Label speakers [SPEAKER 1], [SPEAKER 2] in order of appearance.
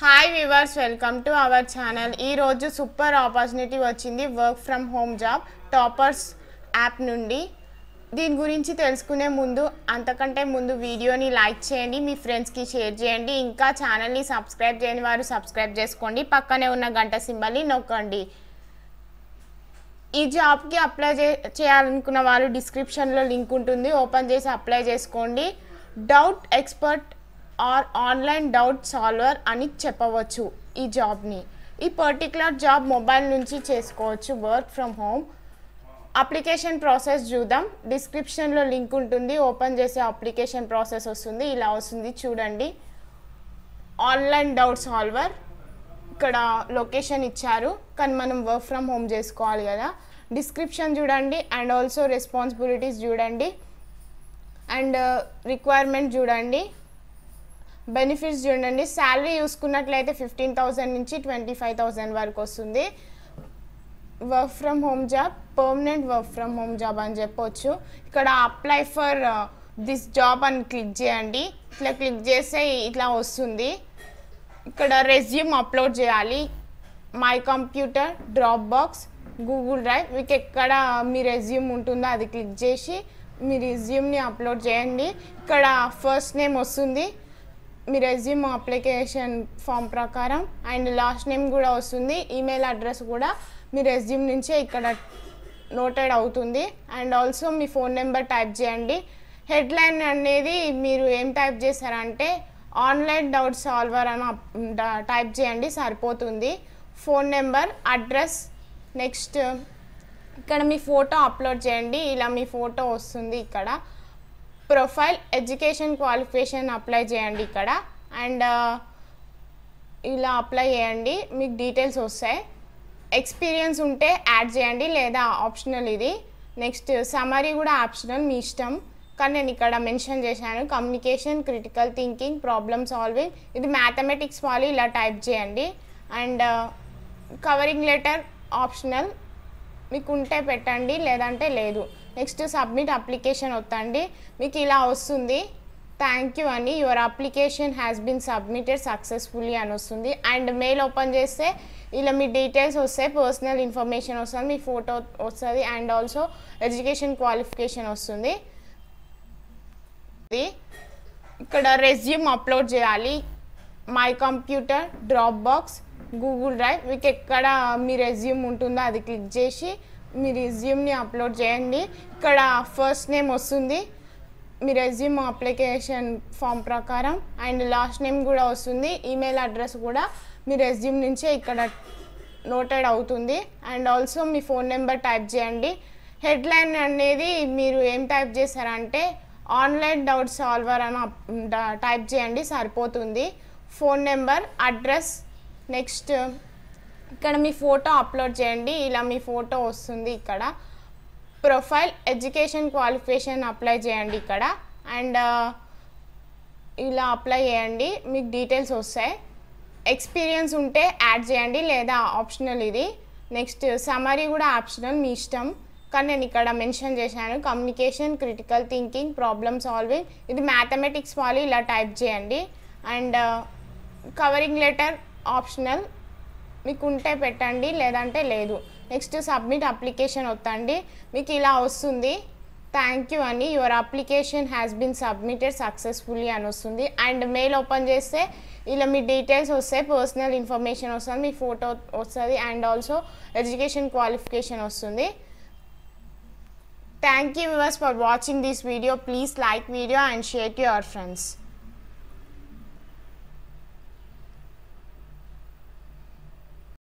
[SPEAKER 1] hi viewers welcome to our channel ఈరోజు super opportunity వచ్చింది work from home job toppers app నుండి దీని గురించి తెలుసుకునే ముందు అంతకంటే ముందు వీడియోని లైక్ చేయండి మీ ఫ్రెండ్స్కి షేర్ చేయండి ఇంకా ఛానల్ని సబ్స్క్రైబ్ చేయని వారు సబ్స్క్రైబ్ చేసుకోండి పక్కనే ఉన్న గంట సింబల్ని నొక్కండి ఈ జాబ్కి అప్లై చే చేయాలనుకున్న వాళ్ళు డిస్క్రిప్షన్లో లింక్ ఉంటుంది ఓపెన్ చేసి అప్లై చేసుకోండి doubt expert or online doubt solver అని చెప్పవచ్చు ఈ జాబ్ని ఈ పర్టికులర్ జాబ్ మొబైల్ నుంచి చేసుకోవచ్చు work from home application process చూద్దాం డిస్క్రిప్షన్లో లింక్ ఉంటుంది ఓపెన్ చేసే అప్లికేషన్ ప్రాసెస్ వస్తుంది ఇలా వస్తుంది చూడండి ఆన్లైన్ డౌట్ సాల్వర్ ఇక్కడ లొకేషన్ ఇచ్చారు కానీ మనం వర్క్ ఫ్రమ్ హోమ్ చేసుకోవాలి కదా డిస్క్రిప్షన్ చూడండి అండ్ ఆల్సో రెస్పాన్సిబిలిటీస్ చూడండి అండ్ రిక్వైర్మెంట్ uh, చూడండి బెనిఫిట్స్ చూడండి శాలరీ చూసుకున్నట్లయితే ఫిఫ్టీన్ థౌజండ్ నుంచి ట్వంటీ ఫైవ్ థౌజండ్ వరకు వస్తుంది work from home job permanent work from home job అని చెప్పొచ్చు ఇక్కడ అప్లై ఫర్ దిస్ జాబ్ అని క్లిక్ చేయండి ఇట్లా క్లిక్ చేస్తే ఇట్లా వస్తుంది ఇక్కడ రెజ్యూమ్ అప్లోడ్ చేయాలి my computer Dropbox Google drive మీకు ఎక్కడ uh, మీ రెజ్యూమ్ ఉంటుందో అది క్లిక్ చేసి మీ రెజ్యూమ్ని అప్లోడ్ చేయండి ఇక్కడ ఫస్ట్ నేమ్ వస్తుంది మీ రెజ్యూమ్ అప్లికేషన్ ఫామ్ ప్రకారం అండ్ లాస్ట్ నేమ్ కూడా వస్తుంది ఈమెయిల్ అడ్రస్ కూడా మీ రెజ్యూమ్ నుంచే ఇక్కడ నోటెడ్ అవుతుంది అండ్ ఆల్సో మీ ఫోన్ నెంబర్ టైప్ చేయండి హెడ్లైన్ అనేది మీరు ఏం టైప్ చేశారంటే ఆన్లైన్ డౌట్ సాల్వర్ అని టైప్ చేయండి సరిపోతుంది ఫోన్ నెంబర్ అడ్రస్ నెక్స్ట్ ఇక్కడ మీ ఫోటో అప్లోడ్ చేయండి ఇలా మీ ఫోటో వస్తుంది ఇక్కడ ప్రొఫైల్ ఎడ్యుకేషన్ క్వాలిఫికేషన్ అప్లై చేయండి ఇక్కడ అండ్ ఇలా అప్లై చేయండి మీకు డీటెయిల్స్ వస్తాయి ఎక్స్పీరియన్స్ ఉంటే యాడ్ చేయండి లేదా ఆప్షనల్ ఇది నెక్స్ట్ సమరీ కూడా ఆప్షనల్ మీ ఇష్టం కానీ నేను ఇక్కడ మెన్షన్ చేశాను communication critical thinking problem solving ఇది మ్యాథమెటిక్స్ వాళ్ళు ఇలా టైప్ చేయండి అండ్ కవరింగ్ లెటర్ ఆప్షనల్ మీకు ఉంటే పెట్టండి లేదంటే లేదు నెక్స్ట్ సబ్మిట్ అప్లికేషన్ వద్దండి మీకు ఇలా వస్తుంది థ్యాంక్ యూ అని your application has been submitted successfully అని వస్తుంది అండ్ మెయిల్ ఓపెన్ చేస్తే ఇలా మీ డీటెయిల్స్ వస్తాయి పర్సనల్ ఇన్ఫర్మేషన్ వస్తుంది మీ ఫోటో వస్తుంది అండ్ ఆల్సో ఎడ్యుకేషన్ క్వాలిఫికేషన్ వస్తుంది ఇక్కడ రెజ్యూమ్ అప్లోడ్ చేయాలి my computer Dropbox Google drive మీకు ఎక్కడ మీ రెజ్యూమ్ ఉంటుందో అది క్లిక్ చేసి మీ రెజ్యూమ్ని అప్లోడ్ చేయండి ఇక్కడ ఫస్ట్ నేమ్ వస్తుంది మీ రెజ్యూమ్ అప్లికేషన్ ఫామ్ ప్రకారం అండ్ లాస్ట్ నేమ్ కూడా వస్తుంది ఈమెయిల్ అడ్రస్ కూడా మీ రెజ్యూమ్ నుంచే ఇక్కడ నోటెడ్ అవుతుంది అండ్ ఆల్సో మీ ఫోన్ నెంబర్ టైప్ చేయండి హెడ్లైన్ అనేది మీరు ఏం టైప్ చేశారంటే ఆన్లైన్ డౌట్ సాల్వర్ అని టైప్ చేయండి సరిపోతుంది ఫోన్ నెంబర్ అడ్రస్ నెక్స్ట్ ఇక్కడ మీ ఫోటో అప్లోడ్ చేయండి ఇలా మీ ఫోటో వస్తుంది ఇక్కడ ప్రొఫైల్ ఎడ్యుకేషన్ క్వాలిఫికేషన్ అప్లై చేయండి ఇక్కడ అండ్ ఇలా అప్లై చేయండి మీకు డీటెయిల్స్ వస్తాయి ఎక్స్పీరియన్స్ ఉంటే యాడ్ చేయండి లేదా ఆప్షనల్ ఇది నెక్స్ట్ సమరీ కూడా ఆప్షనల్ మీ ఇష్టం కానీ నేను ఇక్కడ మెన్షన్ చేశాను communication critical thinking problem solving ఇది మ్యాథమెటిక్స్ వాళ్ళు ఇలా టైప్ చేయండి అండ్ కవరింగ్ లెటర్ ఆప్షనల్ మీకు ఉంటే పెట్టండి లేదంటే లేదు నెక్స్ట్ సబ్మిట్ అప్లికేషన్ వత్తండి మీకు ఇలా వస్తుంది థ్యాంక్ యూ అని your application has been submitted successfully అని వస్తుంది అండ్ మెయిల్ ఓపెన్ చేస్తే ఇలా మీ డీటెయిల్స్ వస్తాయి పర్సనల్ ఇన్ఫర్మేషన్ వస్తుంది మీ ఫోటో వస్తుంది అండ్ ఆల్సో ఎడ్యుకేషన్ క్వాలిఫికేషన్ వస్తుంది thank you viewers for watching this video please like video and share to your friends